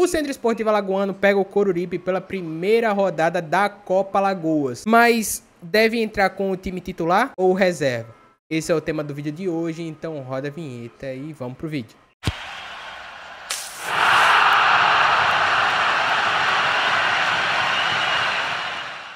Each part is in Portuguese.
O Centro Esportivo Alagoano pega o Coruripe pela primeira rodada da Copa Lagoas, mas deve entrar com o time titular ou reserva? Esse é o tema do vídeo de hoje, então roda a vinheta e vamos pro vídeo.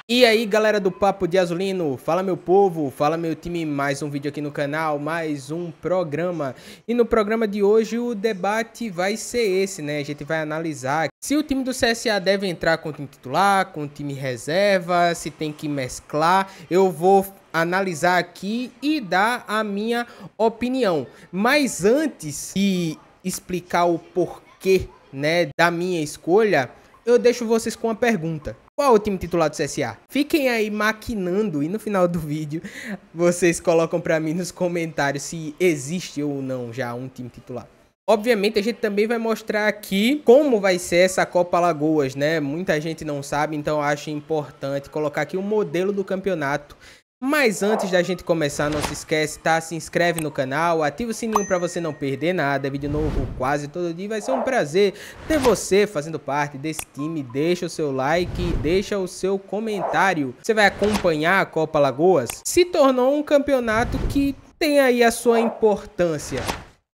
E aí galera do Papo de Azulino, fala meu povo, fala meu time, mais um vídeo aqui no canal, mais um programa. E no programa de hoje o debate vai ser esse, né? A gente vai analisar se o time do CSA deve entrar com o time titular, com o time reserva, se tem que mesclar. Eu vou analisar aqui e dar a minha opinião. Mas antes de explicar o porquê, né, da minha escolha, eu deixo vocês com uma pergunta. Qual é o time titular do CSA? Fiquem aí maquinando e no final do vídeo vocês colocam para mim nos comentários se existe ou não já um time titular. Obviamente a gente também vai mostrar aqui como vai ser essa Copa Lagoas, né? Muita gente não sabe, então acho importante colocar aqui o um modelo do campeonato mas antes da gente começar, não se esquece, tá? Se inscreve no canal, ativa o sininho para você não perder nada, vídeo novo quase todo dia. Vai ser um prazer ter você fazendo parte desse time. Deixa o seu like, deixa o seu comentário. Você vai acompanhar a Copa Lagoas? Se tornou um campeonato que tem aí a sua importância.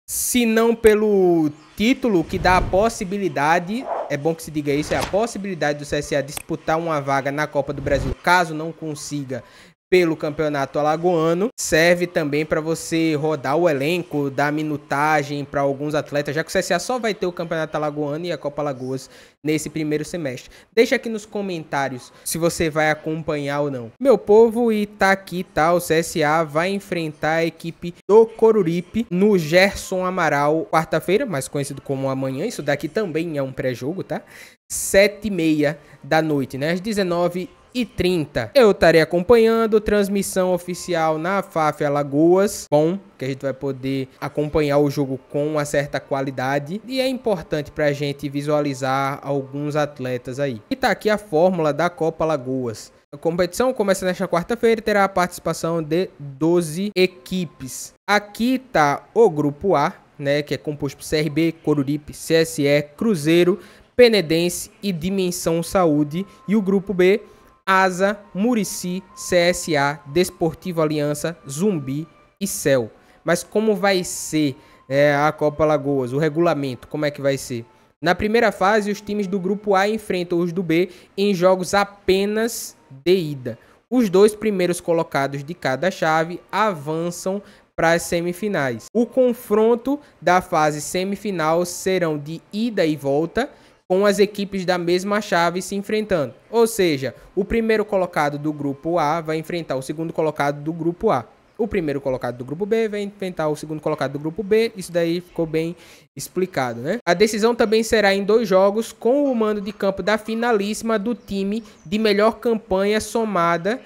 Se não pelo título que dá a possibilidade, é bom que se diga isso, é a possibilidade do CSA disputar uma vaga na Copa do Brasil, caso não consiga pelo Campeonato Alagoano, serve também para você rodar o elenco, dar minutagem para alguns atletas, já que o CSA só vai ter o Campeonato Alagoano e a Copa Lagoas nesse primeiro semestre. Deixa aqui nos comentários se você vai acompanhar ou não. Meu povo, e tá aqui, tá? O CSA vai enfrentar a equipe do Coruripe no Gerson Amaral, quarta-feira, mais conhecido como amanhã. Isso daqui também é um pré-jogo, tá? 7 e meia da noite, né? Às 19 e 30. Eu estarei acompanhando transmissão oficial na FAF Alagoas. Bom, que a gente vai poder acompanhar o jogo com uma certa qualidade e é importante para a gente visualizar alguns atletas aí. E tá aqui a fórmula da Copa Lagoas. A competição começa nesta quarta-feira e terá a participação de 12 equipes. Aqui tá o grupo A, né, que é composto por CRB, Coruripe, CSE, Cruzeiro, Penedense e Dimensão Saúde, e o grupo B Asa, Murici, CSA, Desportivo Aliança, Zumbi e Céu. Mas como vai ser é, a Copa Lagoas? O regulamento, como é que vai ser? Na primeira fase, os times do grupo A enfrentam os do B em jogos apenas de ida. Os dois primeiros colocados de cada chave avançam para as semifinais. O confronto da fase semifinal serão de ida e volta com as equipes da mesma chave se enfrentando. Ou seja, o primeiro colocado do grupo A vai enfrentar o segundo colocado do grupo A. O primeiro colocado do grupo B vai enfrentar o segundo colocado do grupo B. Isso daí ficou bem explicado, né? A decisão também será em dois jogos com o mando de campo da finalíssima do time de melhor campanha somada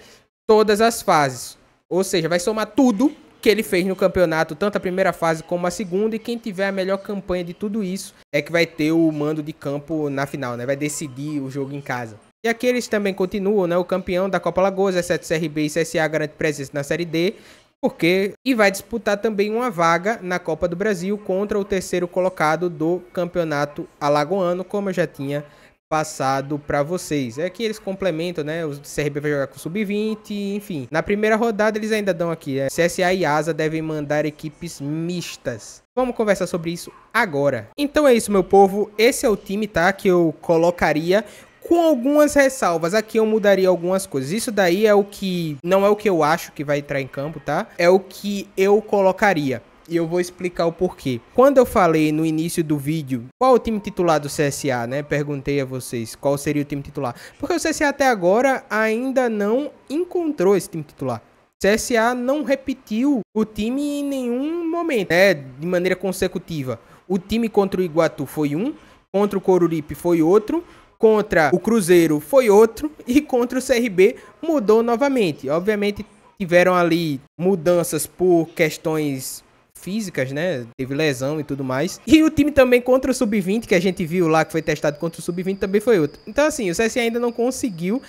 todas as fases. Ou seja, vai somar tudo que ele fez no campeonato, tanto a primeira fase como a segunda, e quem tiver a melhor campanha de tudo isso é que vai ter o mando de campo na final, né? Vai decidir o jogo em casa. E aqui eles também continuam, né? O campeão da Copa Lagoas, exceto CRB e CSA, garante presença na Série D, porque e vai disputar também uma vaga na Copa do Brasil contra o terceiro colocado do Campeonato Alagoano, como eu já tinha passado para vocês. É que eles complementam, né? O CRB vai jogar com sub-20, enfim. Na primeira rodada eles ainda dão aqui, né? CSA e ASA devem mandar equipes mistas. Vamos conversar sobre isso agora. Então é isso, meu povo. Esse é o time, tá? Que eu colocaria com algumas ressalvas. Aqui eu mudaria algumas coisas. Isso daí é o que não é o que eu acho que vai entrar em campo, tá? É o que eu colocaria e eu vou explicar o porquê. Quando eu falei no início do vídeo qual o time titular do CSA, né? Perguntei a vocês qual seria o time titular. Porque o CSA até agora ainda não encontrou esse time titular. CSA não repetiu o time em nenhum momento, né? De maneira consecutiva. O time contra o Iguatu foi um, contra o Coruripe foi outro, contra o Cruzeiro foi outro e contra o CRB mudou novamente. Obviamente tiveram ali mudanças por questões físicas, né? Teve lesão e tudo mais. E o time também contra o Sub-20, que a gente viu lá que foi testado contra o Sub-20, também foi outro. Então, assim, o CSA ainda não conseguiu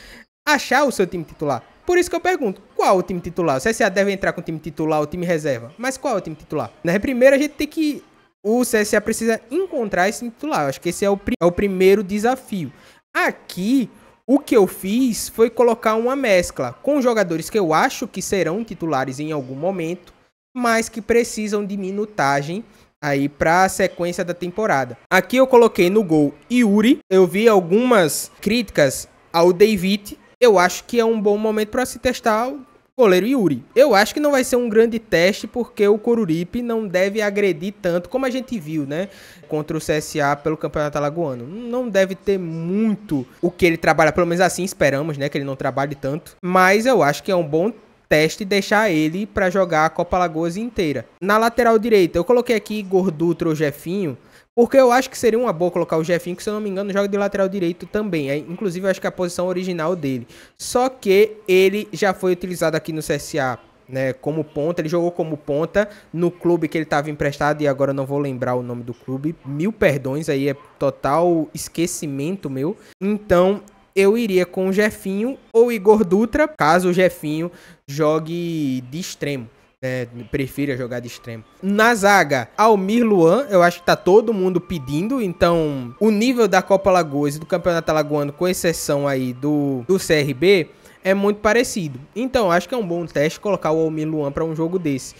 achar o seu time titular. Por isso que eu pergunto, qual o time titular? O CSA deve entrar com o time titular ou time reserva, mas qual é o time titular? Na né? Primeiro a gente tem que... O CSA precisa encontrar esse titular. Eu acho que esse é o, é o primeiro desafio. Aqui, o que eu fiz foi colocar uma mescla com jogadores que eu acho que serão titulares em algum momento mas que precisam de minutagem aí para a sequência da temporada. Aqui eu coloquei no gol Yuri. Eu vi algumas críticas ao David. Eu acho que é um bom momento para se testar o goleiro Yuri. Eu acho que não vai ser um grande teste porque o Coruripe não deve agredir tanto como a gente viu, né, contra o CSA pelo Campeonato Alagoano. Não deve ter muito o que ele trabalha, pelo menos assim esperamos, né, que ele não trabalhe tanto, mas eu acho que é um bom teste e deixar ele para jogar a Copa Lagoas inteira. Na lateral direita, eu coloquei aqui Gordutra ou Jefinho, porque eu acho que seria uma boa colocar o Jefinho, que se eu não me engano joga de lateral direito também. É, inclusive, eu acho que é a posição original dele. Só que ele já foi utilizado aqui no CSA né, como ponta, ele jogou como ponta no clube que ele estava emprestado e agora não vou lembrar o nome do clube. Mil perdões aí, é total esquecimento meu. Então, eu iria com o Jefinho ou Igor Dutra, caso o Jefinho jogue de extremo. É, prefira jogar de extremo. Na zaga, Almir Luan, eu acho que tá todo mundo pedindo, então o nível da Copa Lagoas e do Campeonato Alagoano, com exceção aí do, do CRB, é muito parecido. Então, acho que é um bom teste colocar o Almir Luan para um jogo desse.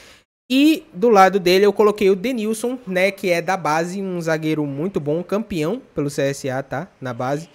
E do lado dele eu coloquei o Denilson, né, que é da base, um zagueiro muito bom, campeão pelo CSA, tá? Na base.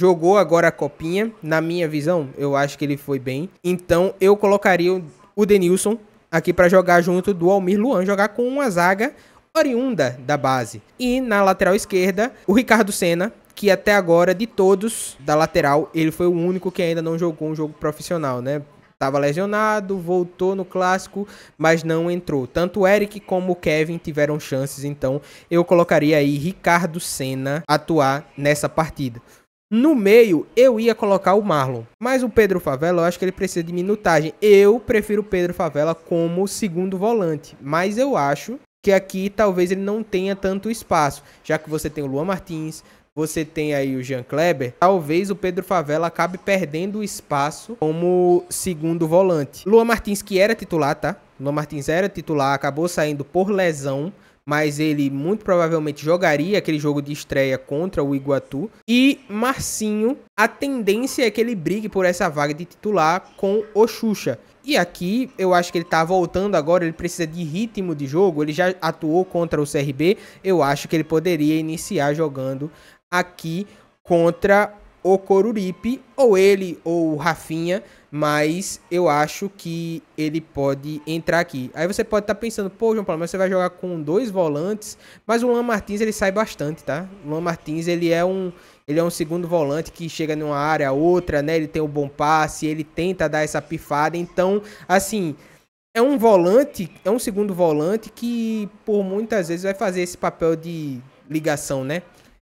Jogou agora a copinha. Na minha visão, eu acho que ele foi bem. Então eu colocaria o Denilson aqui para jogar junto do Almir Luan, jogar com uma zaga oriunda da base. E na lateral esquerda, o Ricardo Senna, que até agora, de todos da lateral, ele foi o único que ainda não jogou um jogo profissional, né? Tava lesionado, voltou no clássico, mas não entrou. Tanto o Eric como o Kevin tiveram chances, então eu colocaria aí Ricardo Senna atuar nessa partida. No meio, eu ia colocar o Marlon. Mas o Pedro Favela, eu acho que ele precisa de minutagem. Eu prefiro o Pedro Favela como segundo volante. Mas eu acho que aqui talvez ele não tenha tanto espaço. Já que você tem o Luan Martins, você tem aí o Jean Kleber, talvez o Pedro Favela acabe perdendo espaço como segundo volante. Luan Martins, que era titular, tá? Luan Martins era titular, acabou saindo por lesão mas ele muito provavelmente jogaria aquele jogo de estreia contra o Iguatu. E Marcinho, a tendência é que ele brigue por essa vaga de titular com o Xuxa. E aqui eu acho que ele tá voltando agora, ele precisa de ritmo de jogo, ele já atuou contra o CRB, eu acho que ele poderia iniciar jogando aqui contra o Coruripe, ou ele ou o Rafinha, mas eu acho que ele pode entrar aqui. Aí você pode estar tá pensando, pô, João Paulo, mas você vai jogar com dois volantes, mas o Luan Martins ele sai bastante, tá? O Luan Martins ele é um ele é um segundo volante que chega numa área, outra, né? Ele tem o um bom passe, ele tenta dar essa pifada, então, assim, é um volante, é um segundo volante que por muitas vezes vai fazer esse papel de ligação, né?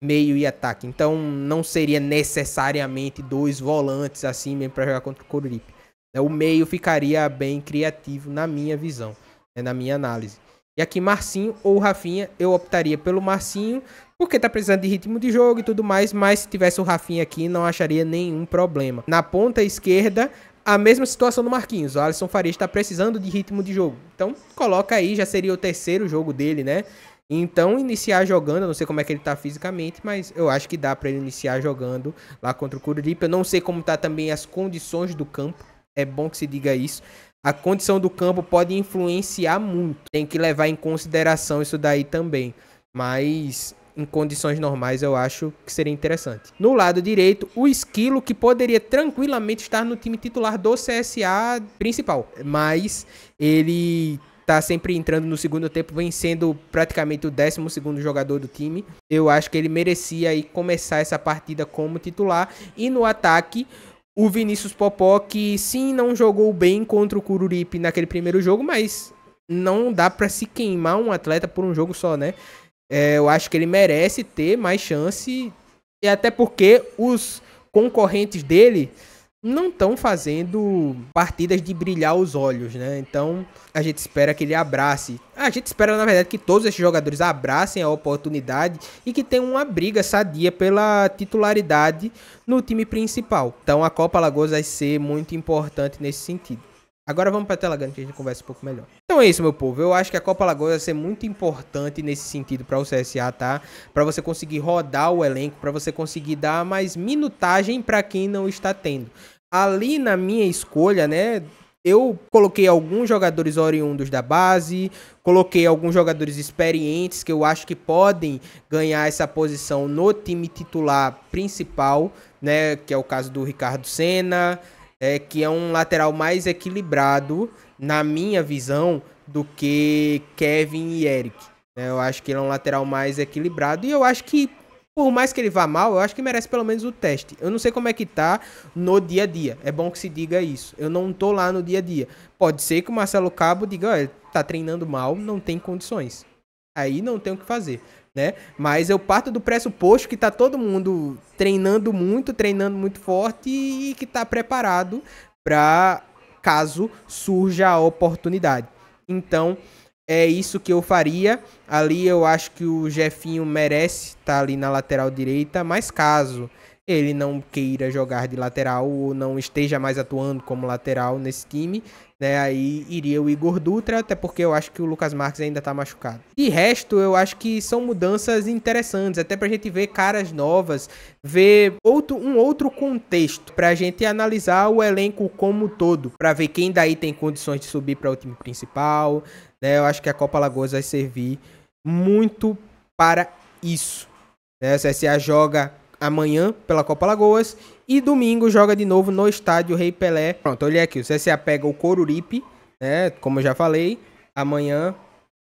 meio e ataque. Então não seria necessariamente dois volantes assim mesmo para jogar contra o Coruripe. Né, o meio ficaria bem criativo na minha visão, né, na minha análise. E aqui Marcinho ou Rafinha, eu optaria pelo Marcinho, porque tá precisando de ritmo de jogo e tudo mais, mas se tivesse o Rafinha aqui, não acharia nenhum problema. Na ponta esquerda, a mesma situação do Marquinhos. O Alisson Farias está precisando de ritmo de jogo. Então, coloca aí, já seria o terceiro jogo dele, né? Então, iniciar jogando, eu não sei como é que ele tá fisicamente, mas eu acho que dá para ele iniciar jogando lá contra o Curitiba. Eu não sei como tá também as condições do campo. É bom que se diga isso. A condição do campo pode influenciar muito. Tem que levar em consideração isso daí também. Mas em condições normais eu acho que seria interessante. No lado direito, o Esquilo, que poderia tranquilamente estar no time titular do CSA principal, mas ele tá sempre entrando no segundo tempo, vencendo praticamente o 12 jogador do time. Eu acho que ele merecia aí começar essa partida como titular. E no ataque, o Vinícius Popó, que sim, não jogou bem contra o Cururipe naquele primeiro jogo, mas não dá para se queimar um atleta por um jogo só, né? É, eu acho que ele merece ter mais chance, e até porque os concorrentes dele não estão fazendo partidas de brilhar os olhos, né? Então a gente espera que ele abrace. A gente espera, na verdade, que todos esses jogadores abracem a oportunidade e que tenham uma briga sadia pela titularidade no time principal. Então a Copa Lagoas vai ser muito importante nesse sentido. Agora vamos para a tela grande que a gente conversa um pouco melhor. Então é isso, meu povo. Eu acho que a Copa Lagoa vai ser muito importante nesse sentido para o CSA, tá? Para você conseguir rodar o elenco, para você conseguir dar mais minutagem para quem não está tendo. Ali na minha escolha, né, eu coloquei alguns jogadores oriundos da base, coloquei alguns jogadores experientes que eu acho que podem ganhar essa posição no time titular principal, né, que é o caso do Ricardo Senna, é, que é um lateral mais equilibrado, na minha visão, do que Kevin e Eric. Né, eu acho que ele é um lateral mais equilibrado e eu acho que por mais que ele vá mal, eu acho que merece pelo menos o teste. Eu não sei como é que tá no dia a dia. É bom que se diga isso. Eu não tô lá no dia a dia. Pode ser que o Marcelo Cabo diga, olha, tá treinando mal, não tem condições. Aí não tem o que fazer, né? Mas eu parto do pressuposto que tá todo mundo treinando muito, treinando muito forte e que tá preparado para caso surja a oportunidade. Então, é isso que eu faria. Ali eu acho que o Jefinho merece estar tá ali na lateral direita, mas caso ele não queira jogar de lateral ou não esteja mais atuando como lateral nesse time, né? Aí iria o Igor Dutra, até porque eu acho que o Lucas Marques ainda tá machucado. De resto, eu acho que são mudanças interessantes, até pra gente ver caras novas, ver outro, um outro contexto, pra gente analisar o elenco como todo, pra ver quem daí tem condições de subir para o time principal, né? Eu acho que a Copa Lagoas vai servir muito para isso. Né? O CSA joga amanhã pela Copa Lagoas e domingo joga de novo no estádio Rei Pelé. Pronto, olha aqui, o CSA pega o Coruripe, né, como eu já falei, amanhã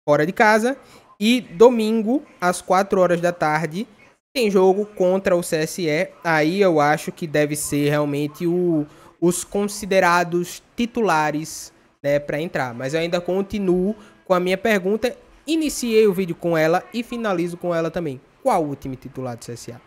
fora de casa e domingo às 4 horas da tarde tem jogo contra o CSE. Aí eu acho que deve ser realmente o, os considerados titulares né, para entrar. Mas eu ainda continuo com a minha pergunta. Iniciei o vídeo com ela e finalizo com ela também. Qual o último titular do CSA?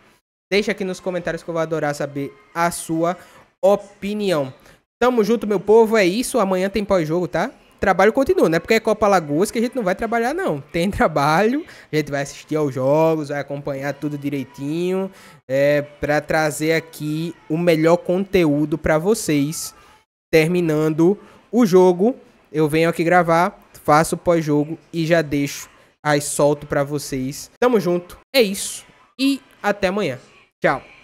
Deixa aqui nos comentários que eu vou adorar saber a sua opinião. Tamo junto, meu povo. É isso. Amanhã tem pós-jogo, tá? Trabalho continua, né? Porque é Copa Lagoas que a gente não vai trabalhar, não. Tem trabalho, a gente vai assistir aos jogos, vai acompanhar tudo direitinho, é, para trazer aqui o melhor conteúdo para vocês. Terminando o jogo, eu venho aqui gravar, faço pós-jogo e já deixo aí solto para vocês. Tamo junto. É isso. E até amanhã. Chao.